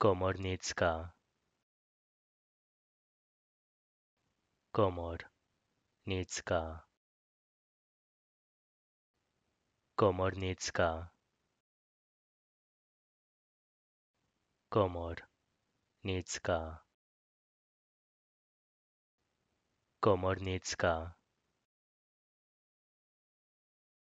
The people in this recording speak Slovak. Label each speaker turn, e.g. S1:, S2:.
S1: Komor, komornícka komor komornícka komornícka komornícka